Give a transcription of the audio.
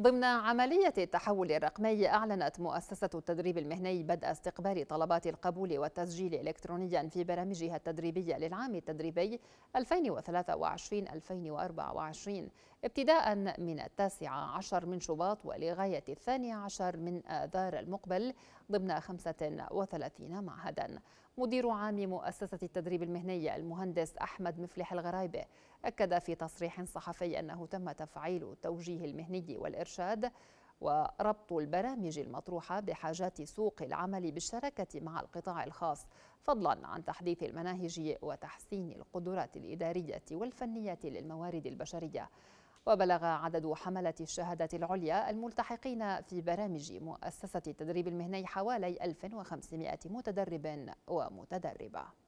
ضمن عملية التحول الرقمي أعلنت مؤسسة التدريب المهني بدء استقبال طلبات القبول والتسجيل إلكترونيا في برامجها التدريبية للعام التدريبي 2023-2024 ابتداء من التاسع عشر من شباط ولغاية الثاني عشر من آذار المقبل ضمن 35 معهدا مدير عام مؤسسة التدريب المهني المهندس أحمد مفلح الغرايبة أكد في تصريح صحفي أنه تم تفعيل التوجيه المهني والإرشاد وربط البرامج المطروحة بحاجات سوق العمل بالشراكة مع القطاع الخاص فضلا عن تحديث المناهج وتحسين القدرات الإدارية والفنية للموارد البشرية وبلغ عدد حملة الشهادة العليا الملتحقين في برامج مؤسسة التدريب المهني حوالي 1500 متدرب ومتدربة